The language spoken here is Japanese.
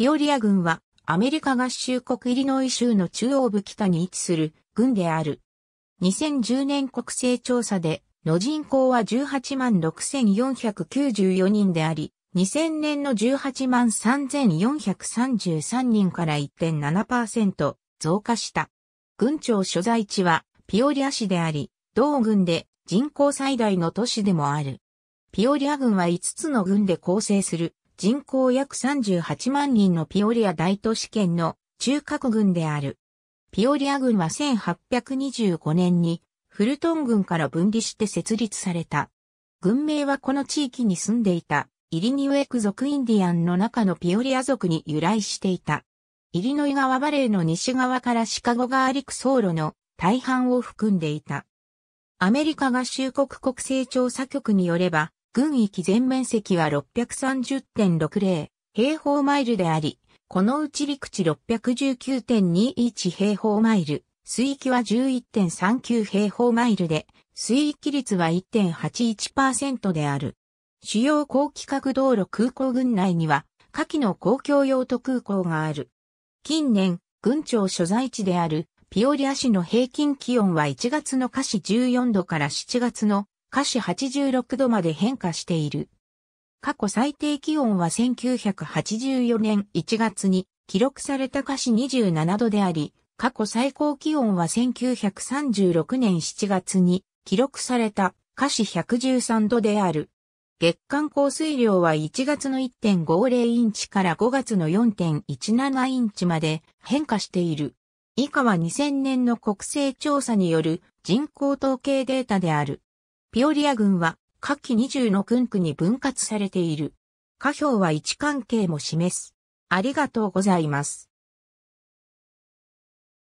ピオリア郡はアメリカ合衆国イリノイ州の中央部北に位置する郡である。2010年国勢調査での人口は18万6494人であり、2000年の18万3433人から1.7%増加した。郡庁所在地はピオリア市であり、同郡で人口最大の都市でもある。ピオリア郡は5つの郡で構成する人口約38万人のピオリア大都市圏の中核軍である。ピオリア軍は1825年にフルトン軍から分離して設立された。軍名はこの地域に住んでいたイリニウエク族インディアンの中のピオリア族に由来していた。イリノイ川バレーの西側からシカゴ川陸走路の大半を含んでいた。アメリカ合衆国国勢調査局によれば、軍域全面積は630.60平方マイルであり、このうち陸地619.21平方マイル、水域は11.39平方マイルで、水域率は1.81%である。主要高規格道路空港群内には、下記の公共用途空港がある。近年、軍庁所在地であるピオリア市の平均気温は1月の下市14度から7月の華氏86度まで変化している。過去最低気温は1984年1月に記録された華氏27度であり、過去最高気温は1936年7月に記録された華氏113度である。月間降水量は1月の1.50インチから5月の4.17インチまで変化している。以下は2000年の国勢調査による人口統計データである。ピオリア郡は下記20の郡区に分割されている。下表は位置関係も示す。ありがとうございます。